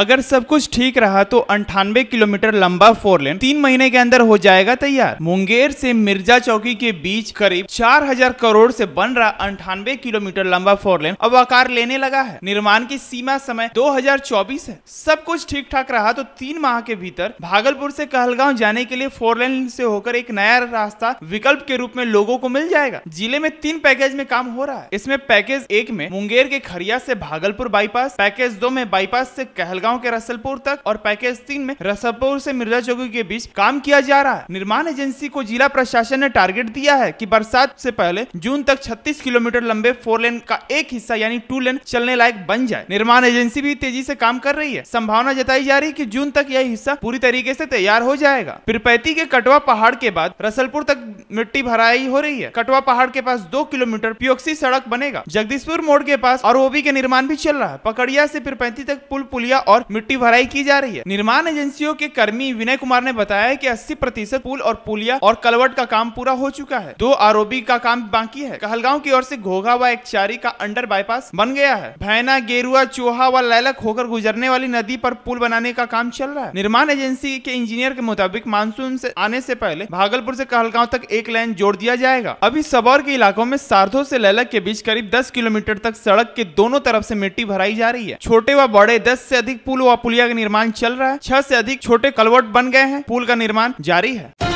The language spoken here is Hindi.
अगर सब कुछ ठीक रहा तो अंठानवे किलोमीटर लंबा फोर लेन तीन महीने के अंदर हो जाएगा तैयार मुंगेर से मिर्जा चौकी के बीच करीब 4000 करोड़ से बन रहा अंठानवे किलोमीटर लंबा फोर लेन अब आकार लेने लगा है निर्माण की सीमा समय 2024 है सब कुछ ठीक ठाक रहा तो तीन माह के भीतर भागलपुर से कहलगांव जाने के लिए फोर लेन से होकर एक नया रास्ता विकल्प के रूप में लोगों को मिल जाएगा जिले में तीन पैकेज में काम हो रहा है इसमें पैकेज एक में मुंगेर के खरिया से भागलपुर बाईपास पैकेज दो में बाईपास से कहलगांव गांव के रसलपुर तक और पैकेज तीन में रसलपुर से मिर्जा चौकी के बीच काम किया जा रहा है निर्माण एजेंसी को जिला प्रशासन ने टारगेट दिया है की बरसात से पहले जून तक छत्तीस किलोमीटर लंबे फोर लेन का एक हिस्सा यानी टू लेन चलने लायक बन जाए निर्माण एजेंसी भी तेजी ऐसी काम कर रही है संभावना जताई जा रही है की जून तक यह हिस्सा पूरी तरीके ऐसी तैयार हो जाएगा पिरपैती के कटवा पहाड़ के बाद रसलपुर तक मिट्टी भराई हो रही है कटवा पहाड़ के पास दो किलोमीटर पियोक्सी सड़क बनेगा जगदीशपुर मोड़ के पास और ओबी के निर्माण भी चल रहा है पकड़िया से पिरपैती तक पुल पुलिया और और मिट्टी भराई की जा रही है निर्माण एजेंसियों के कर्मी विनय कुमार ने बताया की अस्सी प्रतिशत पुल और पुलिया और कलवट का काम पूरा हो चुका है दो आरोपी का काम बाकी है कहलगांव की ओर से घोघा व एक चारी का अंडर बाईपास बन गया है भैना गेरुआ चोहा व लैलक होकर गुजरने वाली नदी पर पुल बनाने का काम चल रहा है निर्माण एजेंसी के इंजीनियर के मुताबिक मानसून से आने से पहले भागलपुर से कहलगांव तक एक लाइन जोड़ दिया जाएगा अभी सबौर के इलाकों में सारधो से लैलक के बीच करीब 10 किलोमीटर तक सड़क के दोनों तरफ से मिट्टी भराई जा रही है छोटे व बड़े 10 से अधिक पुल व पुलिया का निर्माण चल रहा है छह से अधिक छोटे कलवर्ट बन गए हैं पुल का निर्माण जारी है